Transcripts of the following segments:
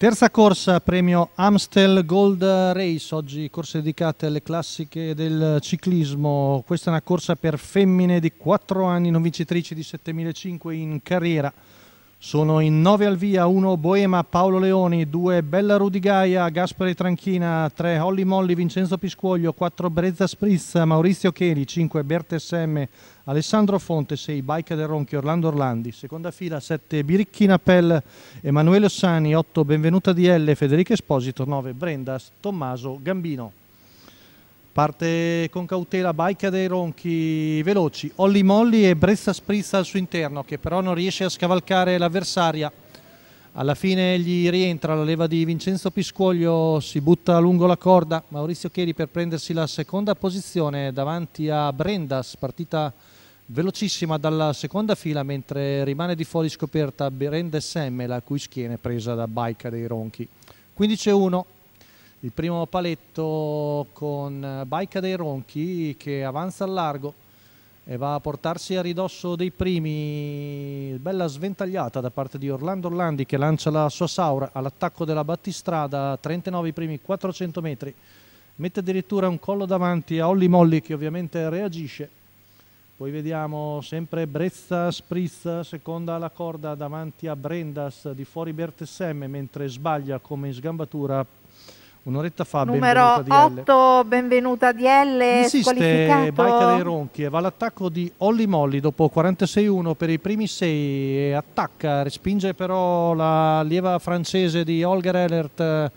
Terza corsa, premio Amstel Gold Race, oggi corse dedicate alle classiche del ciclismo. Questa è una corsa per femmine di 4 anni, non vincitrici di 7.500 in carriera. Sono in 9 al via 1 Boema Paolo Leoni, 2 Bella Rudigaia, Gaspare Tranchina, 3 Holly Molli Vincenzo Piscuoglio, 4 Brezza Spritz, Maurizio Cheli, 5 Berte SM, Alessandro Fonte, 6 Baica del Ronchi, Orlando Orlandi, seconda fila 7 Biricchina Pell, Emanuele Ossani, 8 Benvenuta DL, Federica Esposito, 9 Brenda Tommaso Gambino. Parte con cautela Baica dei Ronchi, veloci, Olli Molli e Brezza Sprizza al suo interno che però non riesce a scavalcare l'avversaria. Alla fine gli rientra la leva di Vincenzo Piscuoglio, si butta lungo la corda Maurizio Cheri per prendersi la seconda posizione davanti a Brendas, partita velocissima dalla seconda fila mentre rimane di fuori scoperta Brendas M, la cui schiena è presa da Baica dei Ronchi. 15-1 il primo paletto con Baica dei Ronchi che avanza al largo e va a portarsi a ridosso dei primi bella sventagliata da parte di Orlando Orlandi che lancia la sua Saura all'attacco della battistrada 39 i primi 400 metri mette addirittura un collo davanti a Olli Molli che ovviamente reagisce poi vediamo sempre Brezza Spritz, seconda alla corda davanti a Brendas di fuori Bertessemme mentre sbaglia come in sgambatura Un'oretta fa, Numero 8, benvenuta DL, Insiste Baica dei Ronchi e va all'attacco di Olli Molli dopo 46-1 per i primi 6 attacca, respinge però la lieva francese di Olga Ellert,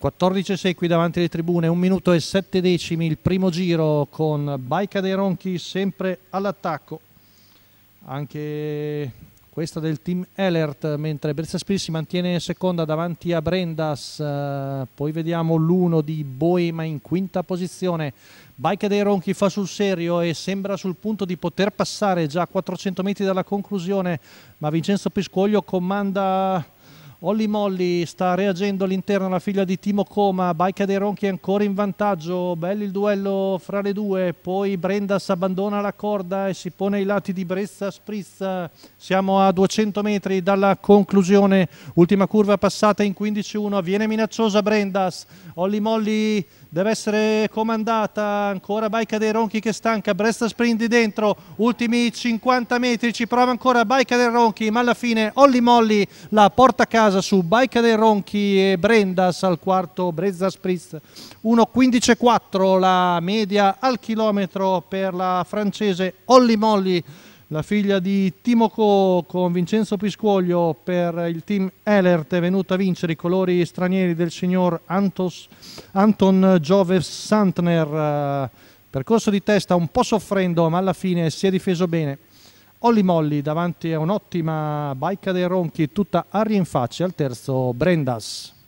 14-6 qui davanti alle tribune, 1 minuto e 7 decimi il primo giro con Baica dei Ronchi sempre all'attacco. Anche questa del team Elert, mentre Spiri si mantiene seconda davanti a Brendas, eh, poi vediamo l'uno di Boema in quinta posizione, Bike dei Ronchi fa sul serio e sembra sul punto di poter passare già a 400 metri dalla conclusione, ma Vincenzo Piscoglio comanda Olli Molli sta reagendo all'interno la figlia di Timo Coma, Baica dei Ronchi ancora in vantaggio, bello il duello fra le due, poi Brendas abbandona la corda e si pone ai lati di Brezza Spritz, siamo a 200 metri dalla conclusione, ultima curva passata in 15-1, viene minacciosa Brendas, Olli Molli deve essere comandata ancora Baica dei Ronchi che stanca, Bresta Sprint dentro, ultimi 50 metri, ci prova ancora Baica dei Ronchi, ma alla fine Olli Molli la porta a casa su Baica dei Ronchi e Brendas al quarto, Brezza Sprint 1.15.4 la media al chilometro per la francese Olli Molli la figlia di Timoco con Vincenzo Piscuoglio per il team Elert è venuta a vincere i colori stranieri del signor Antos, Anton Giove Santner. Eh, percorso di testa un po' soffrendo ma alla fine si è difeso bene. Olli Molli davanti a un'ottima baica dei ronchi tutta aria in faccia al terzo Brendas.